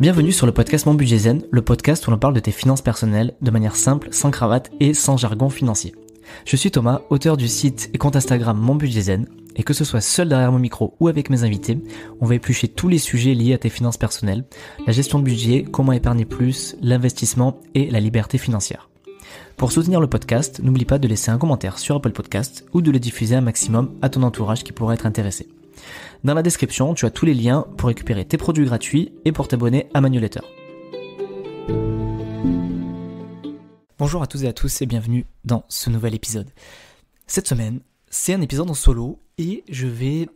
Bienvenue sur le podcast Mon Budget Zen, le podcast où l'on parle de tes finances personnelles de manière simple, sans cravate et sans jargon financier. Je suis Thomas, auteur du site et compte Instagram Mon Budget Zen, et que ce soit seul derrière mon micro ou avec mes invités, on va éplucher tous les sujets liés à tes finances personnelles, la gestion de budget, comment épargner plus, l'investissement et la liberté financière. Pour soutenir le podcast, n'oublie pas de laisser un commentaire sur Apple Podcast ou de le diffuser un maximum à ton entourage qui pourrait être intéressé. Dans la description, tu as tous les liens pour récupérer tes produits gratuits et pour t'abonner à ma newsletter. Bonjour à tous et à tous et bienvenue dans ce nouvel épisode. Cette semaine, c'est un épisode en solo et je vais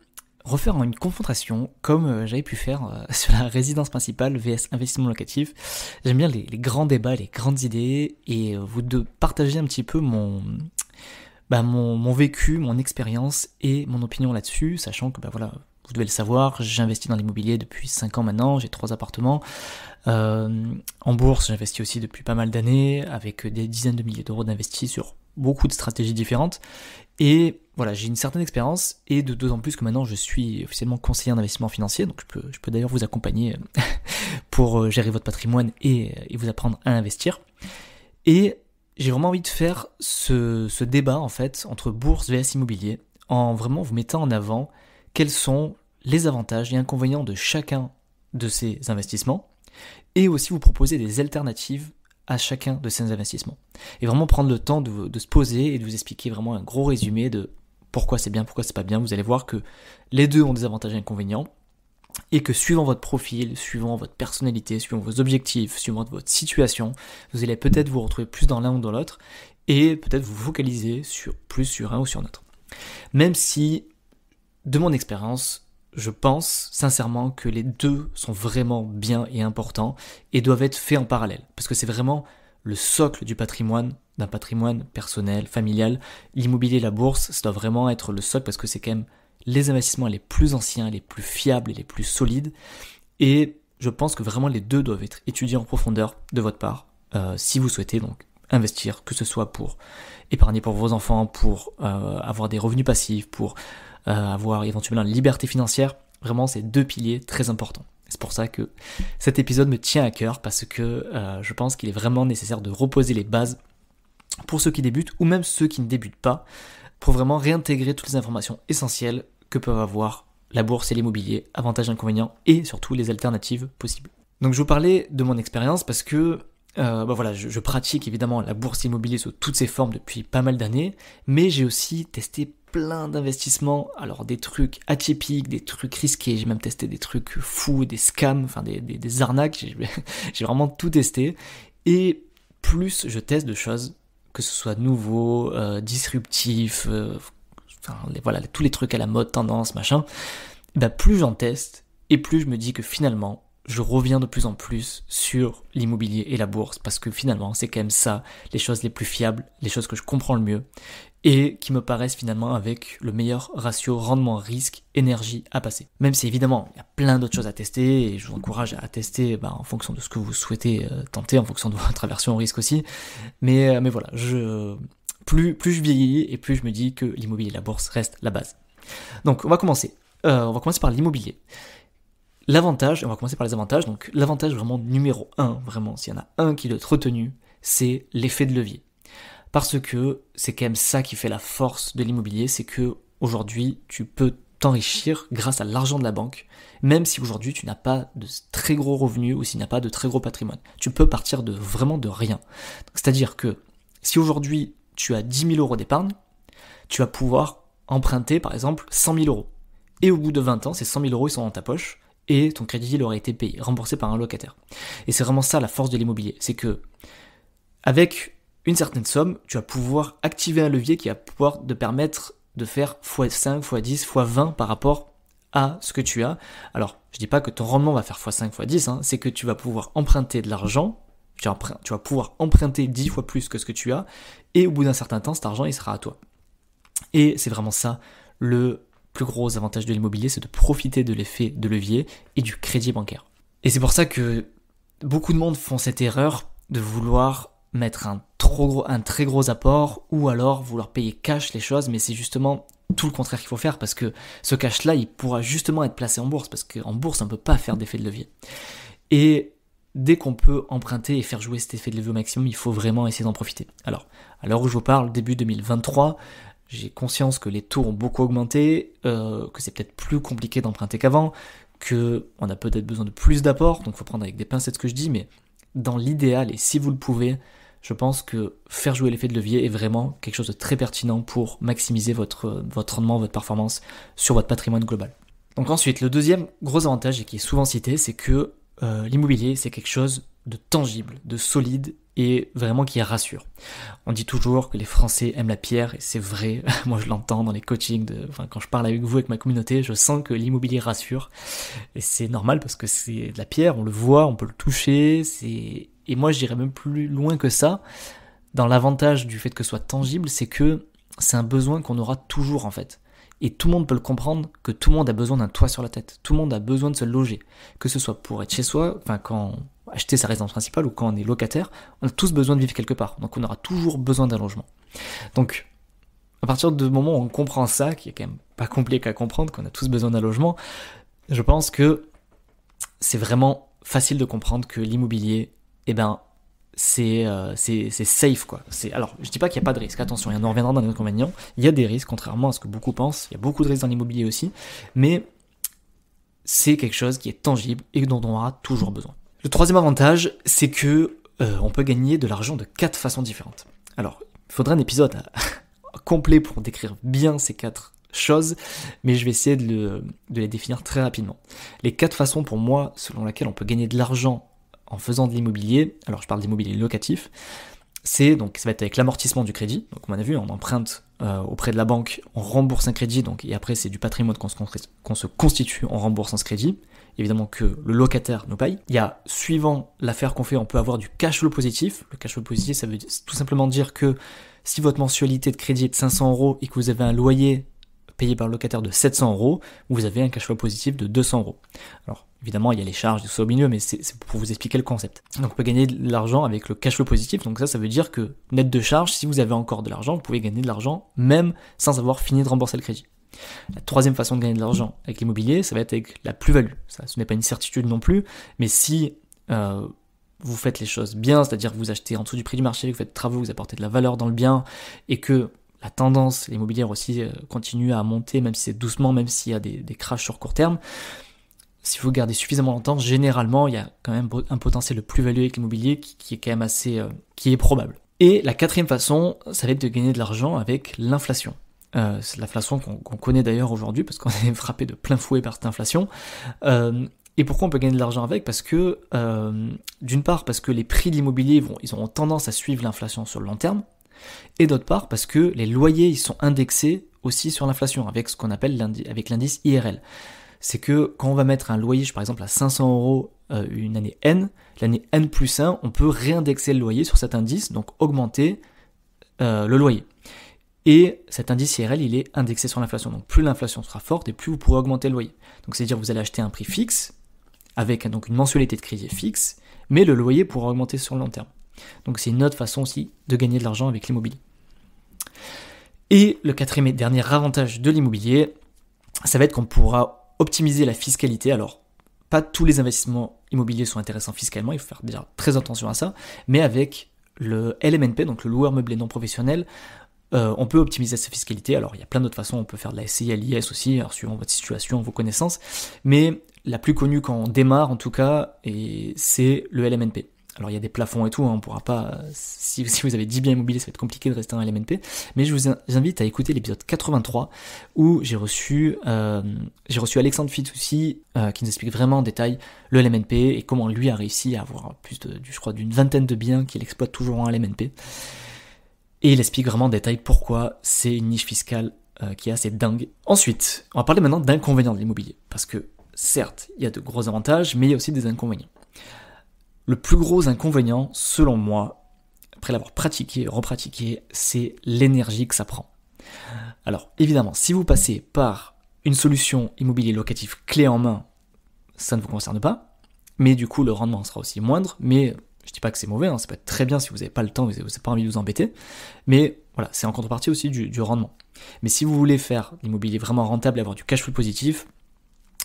refaire une confrontation comme euh, j'avais pu faire euh, sur la résidence principale VS investissement locatif. J'aime bien les, les, grands débats, les grandes idées et euh, vous de partager un petit peu mon bah, mon, vécu, mon expérience et mon opinion là-dessus, sachant que bah, voilà, vous devez le savoir, j'investis dans l'immobilier depuis 5 ans maintenant, j'ai 3 appartements. Euh, en bourse, j'investis aussi depuis pas mal d'années, avec des dizaines de milliers d'euros d'investis sur beaucoup de stratégies différentes. Et voilà, j'ai une certaine expérience, et de deux d'autant plus que maintenant je suis officiellement conseiller en investissement financier, donc je peux, je peux d'ailleurs vous accompagner euh, pour euh, gérer votre patrimoine et, et vous apprendre à investir. Et j'ai vraiment envie de faire ce, débat en fait entre bourse vs immobilier en vraiment vous mettant en avant quels sont les avantages et inconvénients de chacun de ces investissements et aussi vous proposer des alternatives à chacun de ces investissements. Et vraiment prendre le temps de, de se poser et de vous expliquer vraiment un gros résumé de pourquoi c'est bien, pourquoi c'est pas bien. Vous allez voir que les deux ont des avantages et inconvénients et que suivant votre profil, suivant votre personnalité, suivant vos objectifs, suivant votre situation, vous allez peut-être vous retrouver plus dans l'un ou dans l'autre et peut-être vous focaliser sur plus sur un ou sur l'autre. Même si, de mon expérience, je pense sincèrement que les deux sont vraiment bien et importants et doivent être faits en parallèle parce que c'est vraiment le socle du patrimoine, d'un patrimoine personnel, familial. L'immobilier, la bourse, ça doit vraiment être le socle parce que c'est quand même les investissements les plus anciens, les plus fiables et les plus solides. Et je pense que vraiment les deux doivent être étudiés en profondeur de votre part, euh, si vous souhaitez donc investir, que ce soit pour épargner pour vos enfants, pour euh, avoir des revenus passifs, pour euh, avoir éventuellement une liberté financière. Vraiment, ces deux piliers très importants. C'est pour ça que cet épisode me tient à cœur parce que je pense qu'il est vraiment nécessaire de reposer les bases pour ceux qui débutent ou même ceux qui ne débutent pas pour vraiment réintégrer toutes les informations essentielles que peuvent avoir la bourse et l'immobilier, avantages et inconvénients, et surtout les alternatives possibles. Donc je vous parlais de mon expérience parce que euh, bah voilà, je, pratique évidemment la bourse immobilier sous toutes ses formes depuis pas mal d'années, mais j'ai aussi testé plein d'investissements, alors des trucs atypiques, des trucs risqués, j'ai même testé des trucs fous, des scams, enfin des, arnaques, j'ai vraiment tout testé, et plus je teste de choses, que ce soit nouveau, euh, disruptif, euh, les, voilà, tous les trucs à la mode, tendance, machin, bah plus j'en teste et plus je me dis que finalement, je reviens de plus en plus sur l'immobilier et la bourse parce que finalement, c'est quand même ça, les choses les plus fiables, les choses que je comprends le mieux et qui me paraissent finalement avec le meilleur ratio rendement-risque-énergie à passer. Même si évidemment, il y a plein d'autres choses à tester et je vous encourage à tester bah, en fonction de ce que vous souhaitez euh, tenter, en fonction de votre aversion au risque aussi. Mais, euh, mais voilà, je plus, je vieillis et plus je me dis que l'immobilier et la bourse restent la base. Donc on va commencer. Euh, on va commencer par l'immobilier. L'avantage, on va commencer par les avantages. Donc l'avantage vraiment numéro un, vraiment, s'il y en a un qui doit être retenu, c'est l'effet de levier. Parce que c'est quand même ça qui fait la force de l'immobilier, c'est que aujourd'hui tu peux t'enrichir grâce à l'argent de la banque, même si aujourd'hui tu n'as pas de très gros revenus ou s'il n'y a pas de très gros patrimoine. Tu peux partir de vraiment de rien. C'est-à-dire que si aujourd'hui tu as 10 000 euros d'épargne, tu vas pouvoir emprunter par exemple 100 000 euros. Et au bout de 20 ans, ces 100 000 euros, ils sont dans ta poche et ton crédit, il aurait été payé, remboursé par un locataire. Et c'est vraiment ça la force de l'immobilier, c'est que avec une certaine somme, tu vas pouvoir activer un levier qui va pouvoir te permettre de faire x5, x10, x20 par rapport à ce que tu as. Alors, je ne dis pas que ton rendement va faire x5, x10, hein. c'est que tu vas pouvoir emprunter de l'argent tu vas pouvoir emprunter 10 fois plus que ce que tu as, et au bout d'un certain temps, cet argent, il sera à toi. Et c'est vraiment ça le plus gros avantage de l'immobilier, c'est de profiter de l'effet de levier et du crédit bancaire. Et c'est pour ça que beaucoup de monde font cette erreur de vouloir mettre un, trop gros, un très gros apport ou alors vouloir payer cash les choses, mais c'est justement tout le contraire qu'il faut faire parce que ce cash-là, il pourra justement être placé en bourse parce qu'en bourse, on ne peut pas faire d'effet de levier. Et dès qu'on peut emprunter et faire jouer cet effet de levier au maximum, il faut vraiment essayer d'en profiter. Alors, à l'heure où je vous parle, début 2023, j'ai conscience que les taux ont beaucoup augmenté, euh, que c'est peut-être plus compliqué d'emprunter qu'avant, que on a peut-être besoin de plus d'apports, donc il faut prendre avec des pincettes ce que je dis, mais dans l'idéal, et si vous le pouvez, je pense que faire jouer l'effet de levier est vraiment quelque chose de très pertinent pour maximiser votre, votre rendement, votre performance sur votre patrimoine global. Donc ensuite, le deuxième gros avantage et qui est souvent cité, c'est que euh, l'immobilier, c'est quelque chose de tangible, de solide et vraiment qui rassure. On dit toujours que les Français aiment la pierre et c'est vrai. Moi, je l'entends dans les coachings. De, quand je parle avec vous, avec ma communauté, je sens que l'immobilier rassure et c'est normal parce que c'est de la pierre. On le voit, on peut le toucher. et moi, j'irais même plus loin que ça. Dans l'avantage du fait que ce soit tangible, c'est que c'est un besoin qu'on aura toujours en fait. Et tout le monde peut le comprendre que tout le monde a besoin d'un toit sur la tête. Tout le monde a besoin de se loger. Que ce soit pour être chez soi, enfin quand acheter sa résidence principale ou quand on est locataire, on a tous besoin de vivre quelque part. Donc on aura toujours besoin d'un logement. Donc à partir du moment où on comprend ça, qui est quand même pas compliqué à comprendre, qu'on a tous besoin d'un logement, je pense que c'est vraiment facile de comprendre que l'immobilier, eh ben, euh, c'est safe quoi. Alors je dis pas qu'il n'y a pas de risque, attention, on en reviendra dans les inconvénients, il y a des risques, contrairement à ce que beaucoup pensent, il y a beaucoup de risques dans l'immobilier aussi, mais c'est quelque chose qui est tangible et dont on aura toujours besoin. Le troisième avantage, c'est que euh, on peut gagner de l'argent de quatre façons différentes. Alors, il faudrait un épisode euh, complet pour décrire bien ces quatre choses, mais je vais essayer de, de les définir très rapidement. Les quatre façons pour moi selon lesquelles on peut gagner de l'argent en faisant de l'immobilier, alors je parle d'immobilier locatif, c'est donc ça va être avec l'amortissement du crédit. Donc on a vu, on emprunte euh, auprès de la banque, on rembourse un crédit, donc et après c'est du patrimoine qu'on se, se, constitue en remboursant ce crédit. Évidemment que le locataire nous paye. Il y a suivant l'affaire qu'on fait, on peut avoir du cash flow positif. Le cash flow positif, ça veut tout simplement dire que si votre mensualité de crédit est de 500 euros et que vous avez un loyer payé par le locataire de 700 euros, vous avez un cash flow positif de 200 euros. Alors évidemment, il y a les charges, tout ça au milieu, mais c'est pour vous expliquer le concept. Donc on peut gagner de l'argent avec le cash flow positif, donc ça, ça veut dire que net de charge, si vous avez encore de l'argent, vous pouvez gagner de l'argent même sans avoir fini de rembourser le crédit. La troisième façon de gagner de l'argent avec l'immobilier, ça va être avec la plus-value. Ça, ce n'est pas une certitude non plus, mais si euh, vous faites les choses bien, c'est-à-dire que vous achetez en dessous du prix du marché, vous faites travaux, vous apportez de la valeur dans le bien, et que la tendance l'immobilier aussi euh, continue à monter, même si c'est doucement, même s'il y a des, des crashs sur court terme. Si vous gardez suffisamment longtemps, généralement, il y a quand même un potentiel de plus-value avec l'immobilier qui, est quand même assez, euh, qui est probable. Et la quatrième façon, ça va être de gagner de l'argent avec l'inflation. Euh, c'est l'inflation qu'on connaît d'ailleurs aujourd'hui parce qu'on est frappé de plein fouet par cette inflation. et pourquoi on peut gagner de l'argent avec Parce que, d'une part, parce que les prix de l'immobilier, ils ont tendance à suivre l'inflation sur le long terme. Et d'autre part, parce que les loyers, ils sont indexés aussi sur l'inflation, avec ce qu'on appelle avec l'indice IRL. C'est que quand on va mettre un loyer, par exemple, à 500 euros euh, une année N, l'année N plus 1, on peut réindexer le loyer sur cet indice, donc augmenter euh, le loyer. Et cet indice IRL, il est indexé sur l'inflation. Donc plus l'inflation sera forte et plus vous pourrez augmenter le loyer. Donc c'est-à-dire vous allez acheter un prix fixe, avec donc une mensualité de crédit fixe, mais le loyer pourra augmenter sur le long terme. Donc c'est une autre façon aussi de gagner de l'argent avec l'immobilier. Et le quatrième et dernier avantage de l'immobilier, ça va être qu'on pourra optimiser la fiscalité. Alors, pas tous les investissements immobiliers sont intéressants fiscalement, il faut faire déjà très attention à ça, mais avec le LMNP, donc le loueur meublé non professionnel, euh, on peut optimiser sa fiscalité. Alors, il y a plein d'autres façons. On peut faire de la SCI, l'IS aussi, suivant votre situation, vos connaissances. Mais la plus connue quand on démarre, en tout cas, c'est le LMNP. Alors il y a des plafonds et tout, hein, on ne pourra pas. Euh, si, vous avez 10 biens immobiliers, ça va être compliqué de rester en LMNP. Mais je vous invite à écouter l'épisode 83 où j'ai reçu, euh, j'ai reçu Alexandre Fitoussi euh, qui nous explique vraiment en détail le LMNP et comment lui a réussi à avoir plus de, je crois, d'une vingtaine de biens qu'il exploite toujours en LMNP. Et il explique vraiment en détail pourquoi c'est une niche fiscale qui est assez dingue. Ensuite, on va parler maintenant d'inconvénients de l'immobilier parce que certes, il y a de gros avantages, mais il y a aussi des inconvénients. Le plus gros inconvénient, selon moi, après l'avoir pratiqué, repratiqué, c'est l'énergie que ça prend. Alors évidemment, si vous passez par une solution immobilier locatif clé en main, ça ne vous concerne pas, mais du coup le rendement sera aussi moindre, mais je ne dis pas que c'est mauvais, hein, ça peut être très bien si vous n'avez pas le temps, vous n'avez pas envie de vous embêter, mais voilà, c'est en contrepartie aussi du, rendement. Mais si vous voulez faire l'immobilier vraiment rentable, avoir du cash flow positif,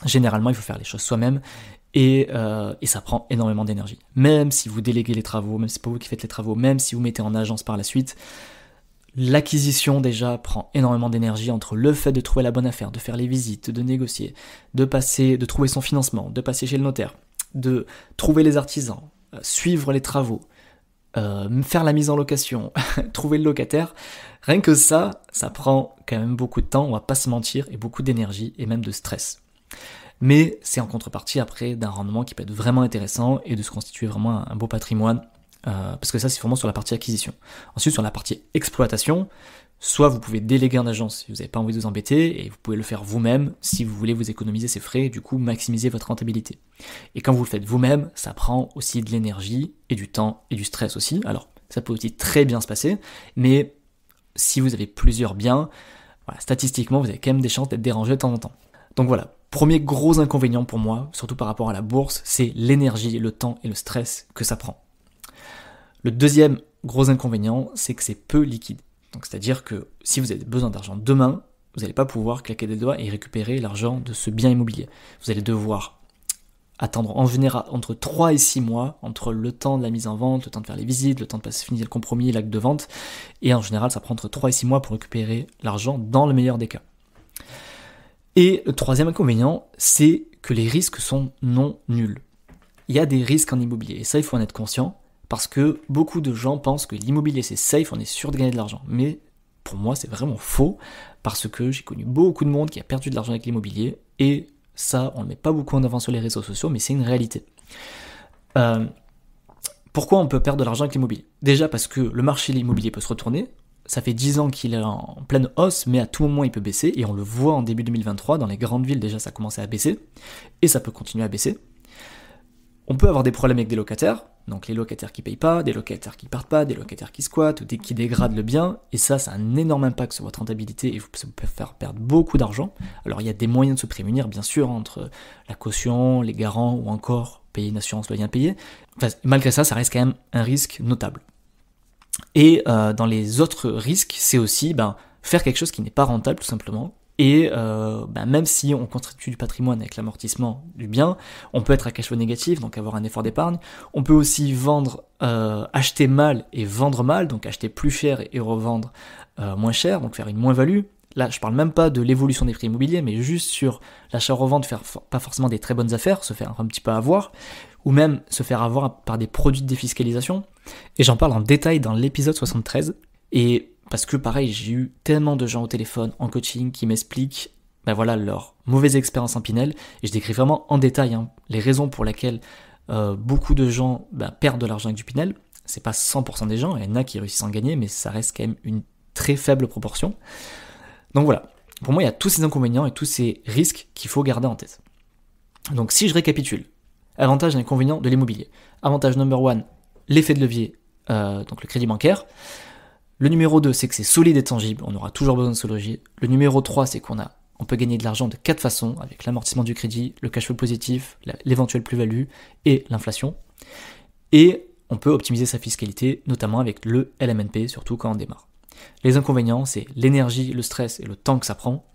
généralement il faut faire les choses soi-même euh, et, ça prend énormément d'énergie. Même si vous déléguez les travaux, même si c'est pas vous qui faites les travaux, même si vous mettez en agence par la suite, l'acquisition déjà prend énormément d'énergie entre le fait de trouver la bonne affaire, de faire les visites, de négocier, de passer, de trouver son financement, de passer chez le notaire, de trouver les artisans, euh, suivre les travaux, euh, faire la mise en location, trouver le locataire, rien que ça, ça prend quand même beaucoup de temps, on va pas se mentir, et beaucoup d'énergie et même de stress mais c'est en contrepartie après d'un rendement qui peut être vraiment intéressant et de se constituer vraiment un beau patrimoine, euh, parce que ça c'est vraiment sur la partie acquisition. Ensuite sur la partie exploitation, soit vous pouvez déléguer un agence si vous n'avez pas envie de vous embêter, et vous pouvez le faire vous-même si vous voulez vous économiser ces frais et du coup maximiser votre rentabilité. Et quand vous le faites vous-même, ça prend aussi de l'énergie et du temps et du stress aussi. Alors ça peut aussi très bien se passer, mais si vous avez plusieurs biens, statistiquement vous avez quand même des chances d'être dérangé de temps en temps. Donc voilà, Premier gros inconvénient pour moi, surtout par rapport à la bourse, c'est l'énergie, le temps et le stress que ça prend. Le deuxième gros inconvénient, c'est que c'est peu liquide. Donc c'est-à-dire que si vous avez besoin d'argent demain, vous n'allez pas pouvoir claquer des doigts et récupérer l'argent de ce bien immobilier. Vous allez devoir attendre en général entre 3 et 6 mois, entre le temps de la mise en vente, le temps de faire les visites, le temps de finir le compromis, l'acte de vente, et en général ça prend entre 3 et 6 mois pour récupérer l'argent dans le meilleur des cas. Et le troisième inconvénient, c'est que les risques sont non nuls. Il y a des risques en immobilier, et ça il faut en être conscient, parce que beaucoup de gens pensent que l'immobilier c'est safe, on est sûr de gagner de l'argent. Mais pour moi c'est vraiment faux, parce que j'ai connu beaucoup de monde qui a perdu de l'argent avec l'immobilier, et ça on ne met pas beaucoup en avant sur les réseaux sociaux, mais c'est une réalité. Euh, pourquoi on peut perdre de l'argent avec l'immobilier Déjà parce que le marché de l'immobilier peut se retourner, ça fait 10 ans qu'il est en pleine hausse, mais à tout moment il peut baisser, et on le voit en début 2023, dans les grandes villes déjà ça commençait à baisser, et ça peut continuer à baisser. On peut avoir des problèmes avec des locataires, donc les locataires qui payent pas, des locataires qui partent pas, des locataires qui squattent, ou des, qui dégradent le bien, et ça, ça a un énorme impact sur votre rentabilité et vous pouvez faire perdre beaucoup d'argent. Alors il y a des moyens de se prémunir, bien sûr, entre la caution, les garants, ou encore payer une assurance loyer impayé. Enfin, malgré ça, ça reste quand même un risque notable. Et euh, dans les autres risques, c'est aussi ben, faire quelque chose qui n'est pas rentable tout simplement. Et euh, ben, même si on constitue du patrimoine avec l'amortissement du bien, on peut être à cash flow négatif, donc avoir un effort d'épargne. On peut aussi vendre, euh, acheter mal et vendre mal, donc acheter plus cher et revendre moins cher, donc faire une moins-value. Là, je parle même pas de l'évolution des prix immobiliers, mais juste sur l'achat-revente, faire pas forcément des très bonnes affaires, se faire un petit peu avoir, ou même se faire avoir par des produits de défiscalisation. Et j'en parle en détail dans l'épisode 73. Et parce que pareil, j'ai eu tellement de gens au téléphone, en coaching, qui m'expliquent ben voilà, leur mauvaise expérience en Pinel. Et je décris vraiment en détail hein, les raisons pour lesquelles euh, beaucoup de gens ben, perdent de l'argent avec du Pinel. C'est pas 100% des gens, il y en a qui réussissent à en gagner, mais ça reste quand même une très faible proportion. Donc voilà, pour moi, il y a tous ces inconvénients et tous ces risques qu'il faut garder en tête. Donc si je récapitule, Avantages et inconvénients de l'immobilier. Avantage number one, l'effet de levier, euh, donc le crédit bancaire. Le numéro 2, c'est que c'est solide et tangible, on aura toujours besoin de se loger. Le numéro 3, c'est qu'on a on peut gagner de l'argent de quatre façons, avec l'amortissement du crédit, le cash flow positif, l'éventuelle plus-value et l'inflation. Et on peut optimiser sa fiscalité, notamment avec le LMNP, surtout quand on démarre. Les inconvénients, c'est l'énergie, le stress et le temps que ça prend,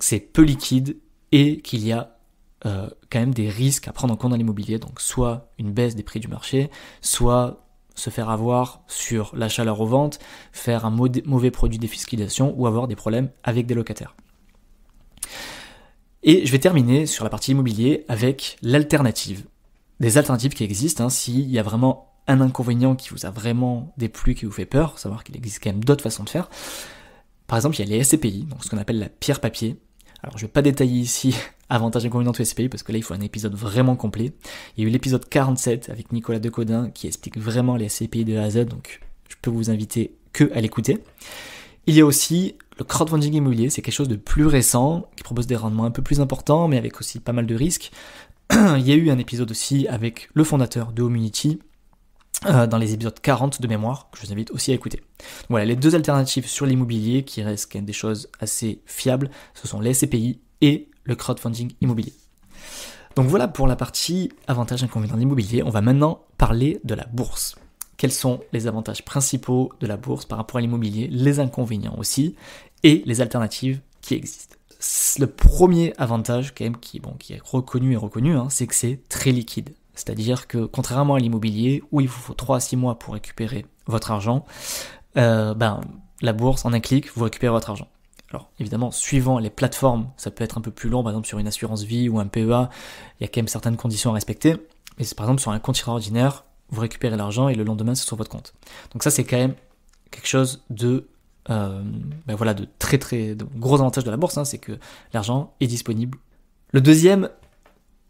c'est peu liquide et qu'il y a euh, quand même des risques à prendre en compte dans l'immobilier, donc soit une baisse des prix du marché, soit se faire avoir sur la chaleur aux ventes, faire un mauvais produit défiscalisation ou avoir des problèmes avec des locataires. Et je vais terminer sur la partie immobilier avec l'alternative. Des alternatives qui existent, hein, s'il y a vraiment un inconvénient qui vous a vraiment déplu, qui vous fait peur, savoir qu'il existe quand même d'autres façons de faire. Par exemple, il y a les SCPI, donc ce qu'on appelle la pierre papier. Alors je ne vais pas détailler ici avantages et inconvénients de tous parce que là, il faut un épisode vraiment complet. Il y a eu l'épisode 47 avec Nicolas Decodin qui explique vraiment les SCPI de A à Z, donc je peux vous inviter que à l'écouter. Il y a aussi le crowdfunding immobilier, c'est quelque chose de plus récent, qui propose des rendements un peu plus importants, mais avec aussi pas mal de risques. il y a eu un épisode aussi avec le fondateur de Homunity, euh, dans les épisodes 40 de mémoire, que je vous invite aussi à écouter. Voilà, les deux alternatives sur l'immobilier, qui restent des choses assez fiables, ce sont les SCPI et le crowdfunding immobilier. Donc voilà pour la partie avantages et inconvénients d'immobilier, On va maintenant parler de la bourse. Quels sont les avantages principaux de la bourse par rapport à l'immobilier, les inconvénients aussi, et les alternatives qui existent. Le premier avantage, quand même, qui, qui est reconnu et reconnu, hein, c'est que c'est très liquide. C'est-à-dire que contrairement à l'immobilier, où il vous faut 3 à 6 mois pour récupérer votre argent, euh, ben, la bourse, en un clic, vous récupérez votre argent. Alors évidemment, suivant les plateformes, ça peut être un peu plus long, par exemple sur une assurance vie ou un PEA, il y a quand même certaines conditions à respecter. Mais par exemple sur un compte ordinaire, vous récupérez l'argent et le lendemain c'est sur votre compte. Donc ça c'est quand même quelque chose de euh, ben voilà de très très gros avantage de la bourse, hein, c'est que l'argent est disponible. Le deuxième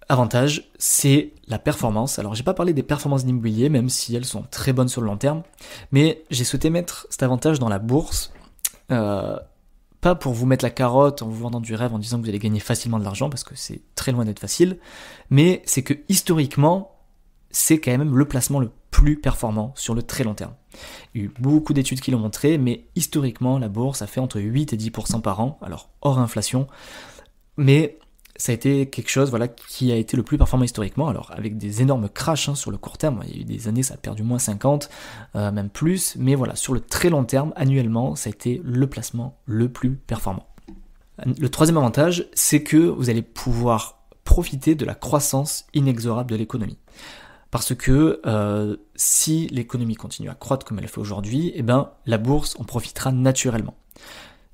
avantage, c'est la performance. Alors j'ai pas parlé des performances d'immobilier, même si elles sont très bonnes sur le long terme, mais j'ai souhaité mettre cet avantage dans la bourse. Euh, pas pour vous mettre la carotte en vous vendant du rêve en disant que vous allez gagner facilement de l'argent, parce que c'est très loin d'être facile, mais c'est que historiquement, c'est quand même le placement le plus performant sur le très long terme. Il y a eu beaucoup d'études qui l'ont montré, mais historiquement, la bourse a fait entre 8 et 10% par an, alors hors inflation, mais ça a été quelque chose voilà, qui a été le plus performant historiquement, alors avec des énormes crashs hein, sur le court terme, il y a eu des années ça a perdu moins 50, euh, même plus, mais voilà, sur le très long terme, annuellement, ça a été le placement le plus performant. Le troisième avantage, c'est que vous allez pouvoir profiter de la croissance inexorable de l'économie. Parce que euh, si l'économie continue à croître comme elle le fait aujourd'hui, eh ben, la bourse en profitera naturellement.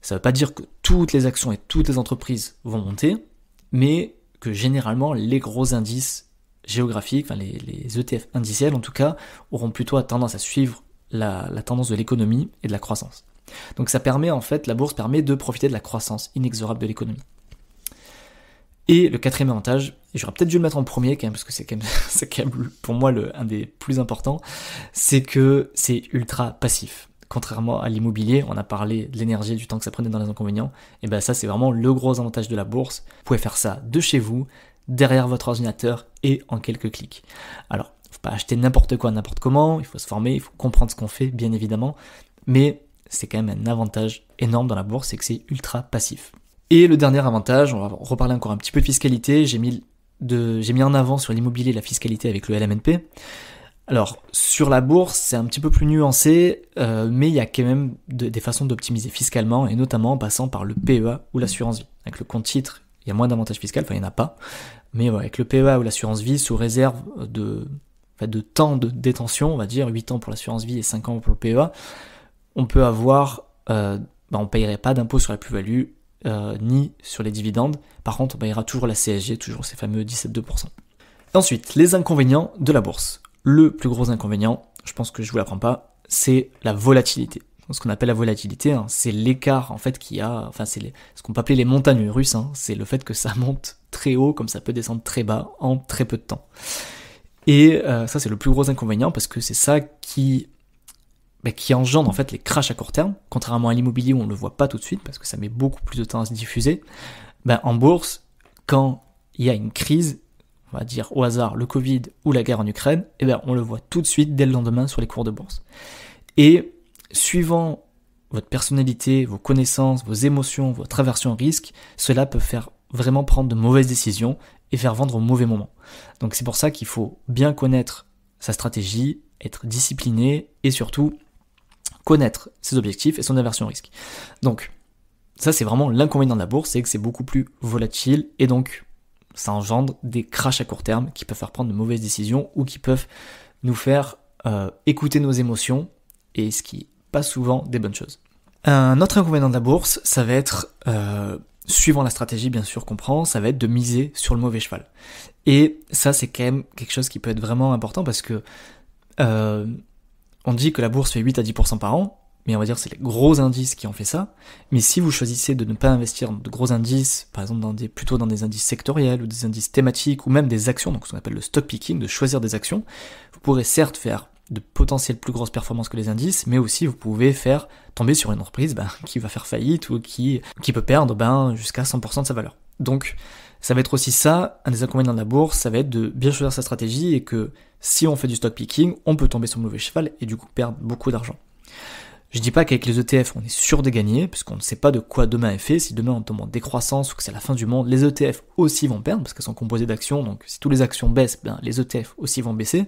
Ça ne veut pas dire que toutes les actions et toutes les entreprises vont monter, mais que généralement les gros indices géographiques, les, ETF indiciels en tout cas, auront plutôt tendance à suivre la, tendance de l'économie et de la croissance. Donc ça permet en fait, la bourse permet de profiter de la croissance inexorable de l'économie. Et le quatrième avantage, et j'aurais peut-être dû le mettre en premier quand même, parce que c'est quand, même pour moi le, un des plus importants, c'est que c'est ultra passif. Contrairement à l'immobilier, on a parlé de l'énergie, du temps que ça prenait dans les inconvénients. Et bien ça, c'est vraiment le gros avantage de la bourse. Vous pouvez faire ça de chez vous, derrière votre ordinateur et en quelques clics. Alors, faut pas acheter n'importe quoi, n'importe comment. Il faut se former, il faut comprendre ce qu'on fait, bien évidemment. Mais c'est quand même un avantage énorme dans la bourse, et que c'est ultra passif. Et le dernier avantage, on va reparler encore un petit peu de fiscalité. J'ai mis j'ai mis en avant sur l'immobilier la fiscalité avec le LMNP. Alors, sur la bourse, c'est un petit peu plus nuancé, euh, mais il y a quand même des façons d'optimiser fiscalement, et notamment en passant par le PEA ou l'assurance vie. Avec le compte titre, il y a moins d'avantages fiscaux, enfin il n'y en a pas, mais avec le PEA ou l'assurance vie, sous réserve de, de temps de détention, on va dire 8 ans pour l'assurance vie et 5 ans pour le PEA, on peut avoir, euh, bah, on ne payerait pas d'impôt sur la plus-value, euh, ni sur les dividendes, par contre on payera toujours la CSG, toujours ces fameux 17,2%. Ensuite, les inconvénients de la bourse. Le plus gros inconvénient, je pense que je vous l'apprends pas, c'est la volatilité. Ce qu'on appelle la volatilité, hein, c'est l'écart en fait qui a, enfin c'est ce qu'on peut appeler les montagnes russes, hein, c'est le fait que ça monte très haut comme ça peut descendre très bas en très peu de temps. Et euh, ça c'est le plus gros inconvénient parce que c'est ça qui bah, qui engendre en fait les crashs à court terme, contrairement à l'immobilier où on le voit pas tout de suite parce que ça met beaucoup plus de temps à se diffuser. Bah, en bourse, quand il y a une crise, on va dire au hasard le Covid ou la guerre en Ukraine, eh bien on le voit tout de suite dès le lendemain sur les cours de bourse. Et suivant votre personnalité, vos connaissances, vos émotions, votre aversion au risque, cela peut faire vraiment prendre de mauvaises décisions et faire vendre au mauvais moment. Donc c'est pour ça qu'il faut bien connaître sa stratégie, être discipliné et surtout connaître ses objectifs et son aversion au risque. Donc ça c'est vraiment l'inconvénient de la bourse, c'est que c'est beaucoup plus volatile et donc ça engendre des crashs à court terme qui peuvent faire prendre de mauvaises décisions ou qui peuvent nous faire euh, écouter nos émotions et ce qui passe pas souvent des bonnes choses. Un autre inconvénient de la bourse, ça va être, euh, suivant la stratégie bien sûr qu'on prend, ça va être de miser sur le mauvais cheval. Et ça c'est quand même quelque chose qui peut être vraiment important parce que euh, on dit que la bourse fait 8 à 10% par an, mais on va dire c'est les gros indices qui ont fait ça. Mais si vous choisissez de ne pas investir dans de gros indices, par exemple dans des, plutôt dans des indices sectoriels ou des indices thématiques ou même des actions, donc ce qu'on appelle le stock picking, de choisir des actions, vous pourrez certes faire de potentielles plus grosses performances que les indices, mais aussi vous pouvez faire tomber sur une entreprise ben, qui va faire faillite ou qui, qui peut perdre ben, jusqu'à 100% de sa valeur. Donc ça va être aussi ça, un des inconvénients de la bourse, ça va être de bien choisir sa stratégie et que si on fait du stock picking, on peut tomber sur le mauvais cheval et du coup perdre beaucoup d'argent. Je dis pas qu'avec les ETF on est sûr de gagner, puisqu'on ne sait pas de quoi demain est fait. Si demain on tombe en décroissance ou que c'est la fin du monde, les ETF aussi vont perdre, parce qu'elles sont composées d'actions, donc si toutes les actions baissent, ben, les ETF aussi vont baisser.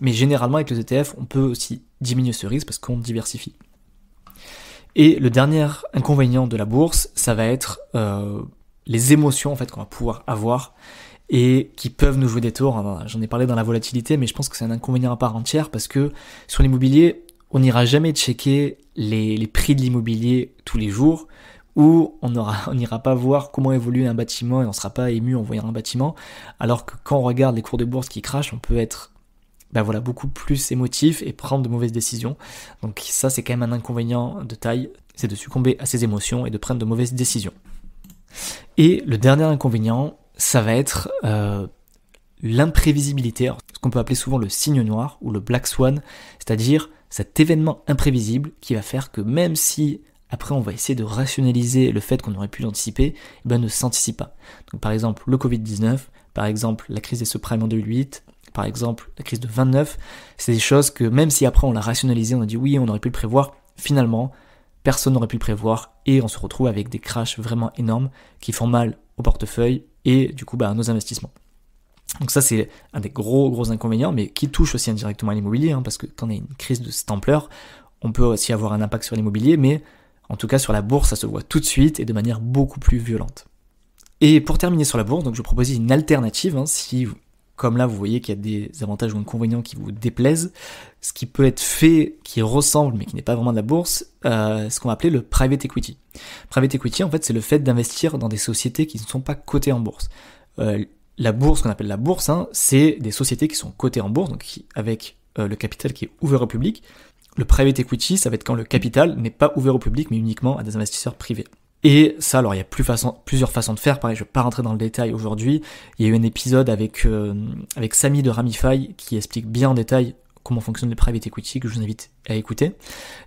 Mais généralement avec les ETF, on peut aussi diminuer ce risque parce qu'on diversifie. Et le dernier inconvénient de la bourse, ça va être euh, les émotions en fait qu'on va pouvoir avoir et qui peuvent nous jouer des tours. J'en ai parlé dans la volatilité, mais je pense que c'est un inconvénient à part entière parce que sur l'immobilier, on n'ira jamais checker les, les prix de l'immobilier tous les jours ou on n'ira pas voir comment évolue un bâtiment et on ne sera pas ému en voyant un bâtiment, alors que quand on regarde les cours de bourse qui crachent, on peut être ben voilà, beaucoup plus émotif et prendre de mauvaises décisions. Donc ça, c'est quand même un inconvénient de taille, c'est de succomber à ses émotions et de prendre de mauvaises décisions. Et le dernier inconvénient, ça va être euh, l'imprévisibilité, ce qu'on peut appeler souvent le signe noir ou le black swan, c'est-à-dire cet événement imprévisible qui va faire que même si après on va essayer de rationaliser le fait qu'on aurait pu l'anticiper, eh ben, ne s'anticipe pas. Donc par exemple le Covid-19, par exemple la crise des subprimes en 2008, par exemple la crise de 29, c'est des choses que même si après on l'a rationalisé, on a dit oui, on aurait pu le prévoir, finalement personne n'aurait pu le prévoir et on se retrouve avec des crashs vraiment énormes qui font mal au portefeuille et du coup bah, à nos investissements. Donc ça c'est un des gros gros inconvénients, mais qui touche aussi indirectement à l'immobilier, hein, parce que quand on a une crise de cette ampleur, on peut aussi avoir un impact sur l'immobilier, mais en tout cas sur la bourse ça se voit tout de suite et de manière beaucoup plus violente. Et pour terminer sur la bourse, donc je propose une alternative, hein, si comme là vous voyez qu'il y a des avantages ou inconvénients qui vous déplaisent, ce qui peut être fait, qui ressemble mais qui n'est pas vraiment de la bourse, euh, ce qu'on va appeler le private equity. Private equity en fait c'est le fait d'investir dans des sociétés qui ne sont pas cotées en bourse. Euh, la bourse, qu'on appelle la bourse, hein, c'est des sociétés qui sont cotées en bourse, donc avec euh, le capital qui est ouvert au public. Le private equity, ça va être quand le capital n'est pas ouvert au public, mais uniquement à des investisseurs privés. Et ça, alors il y a plusieurs façons de faire. Pareil, je ne vais pas rentrer dans le détail aujourd'hui. Il y a eu un épisode avec, euh, avec Samy de Ramify qui explique bien en détail comment fonctionne le private equity, que je vous invite à écouter.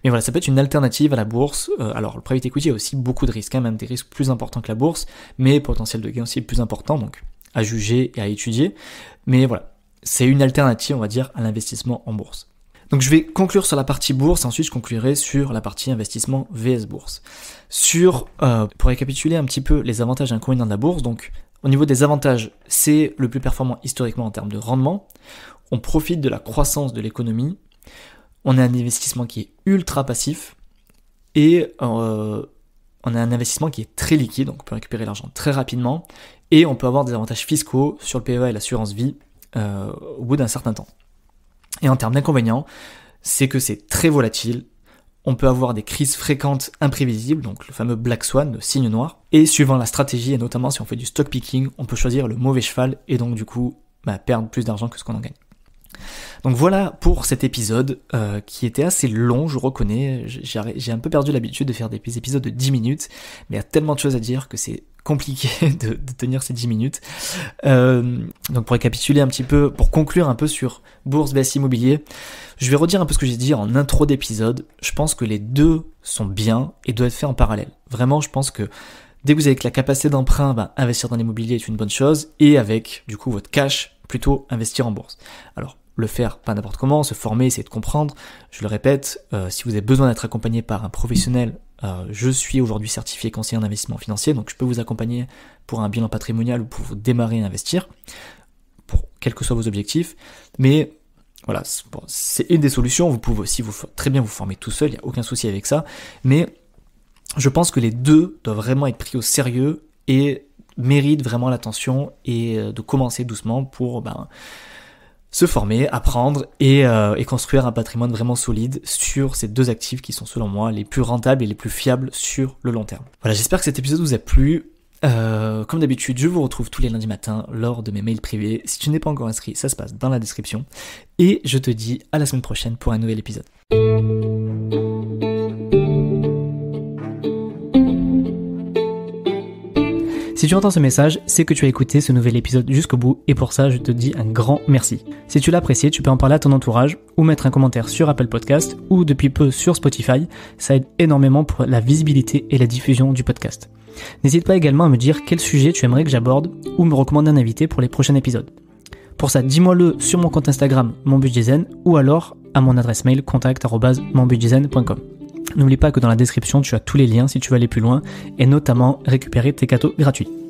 Mais voilà, ça peut être une alternative à la bourse. Euh, alors, le private equity a aussi beaucoup de risques, hein, même des risques plus importants que la bourse, mais potentiel de gain aussi plus important. Donc, à juger et à étudier. Mais voilà, c'est une alternative, on va dire, à l'investissement en bourse. Donc je vais conclure sur la partie bourse, ensuite je conclurai sur la partie investissement VS bourse. Sur, euh, pour récapituler un petit peu les avantages et inconvénients de la bourse, donc au niveau des avantages, c'est le plus performant historiquement en termes de rendement, on profite de la croissance de l'économie, on a un investissement qui est ultra passif, et euh, on a un investissement qui est très liquide, donc on peut récupérer l'argent très rapidement, et on peut avoir des avantages fiscaux sur le PEA et l'assurance vie euh, au bout d'un certain temps. Et en termes d'inconvénients, c'est que c'est très volatile, on peut avoir des crises fréquentes imprévisibles, donc le fameux black swan, le signe noir, et suivant la stratégie, et notamment si on fait du stock picking, on peut choisir le mauvais cheval, et donc du coup bah, perdre plus d'argent que ce qu'on en gagne. Donc voilà pour cet épisode euh, qui était assez long, je reconnais. J'ai un peu perdu l'habitude de faire des épisodes de 10 minutes, mais il y a tellement de choses à dire que c'est compliqué de, tenir ces 10 minutes. Euh, donc pour récapituler un petit peu, pour conclure un peu sur bourse, baisse immobilier, je vais redire un peu ce que j'ai dit en intro d'épisode. Je pense que les deux sont bien et doivent être faits en parallèle. Vraiment, je pense que dès que vous avez la capacité d'emprunt, ben, investir dans l'immobilier est une bonne chose et avec du coup votre cash, plutôt investir en bourse. Alors, le faire pas n'importe comment, se former, essayer de comprendre. Je le répète, euh, si vous avez besoin d'être accompagné par un professionnel, euh, je suis aujourd'hui certifié conseiller en investissement financier, donc je peux vous accompagner pour un bilan patrimonial ou pour vous démarrer à investir, pour quels que soient vos objectifs. Mais voilà, c'est une des solutions. Vous pouvez aussi vous, très bien vous former tout seul, il n'y a aucun souci avec ça. Mais je pense que les deux doivent vraiment être pris au sérieux et mérite vraiment l'attention et euh, de commencer doucement pour ben, se former, apprendre euh, et, construire un patrimoine vraiment solide sur ces deux actifs qui sont selon moi les plus rentables et les plus fiables sur le long terme. Voilà, j'espère que cet épisode vous a plu. Euh, comme d'habitude, je vous retrouve tous les lundis matins lors de mes mails privés. Si tu n'es pas encore inscrit, ça se passe dans la description. Et je te dis à la semaine prochaine pour un nouvel épisode. Si tu entends ce message, c'est que tu as écouté ce nouvel épisode jusqu'au bout et pour ça, je te dis un grand merci. Si tu l'as apprécié, tu peux en parler à ton entourage ou mettre un commentaire sur Apple Podcast ou depuis peu sur Spotify. Ça aide énormément pour la visibilité et la diffusion du podcast. N'hésite pas également à me dire quel sujet tu aimerais que j'aborde ou me recommander un invité pour les prochains épisodes. Pour ça, dis-moi-le sur mon compte Instagram, monbudgetzen, ou alors à mon adresse mail contact.monbudgetzen.com. N'oublie pas que dans la description, tu as tous les liens si tu veux aller plus loin et notamment récupérer tes cadeaux gratuits.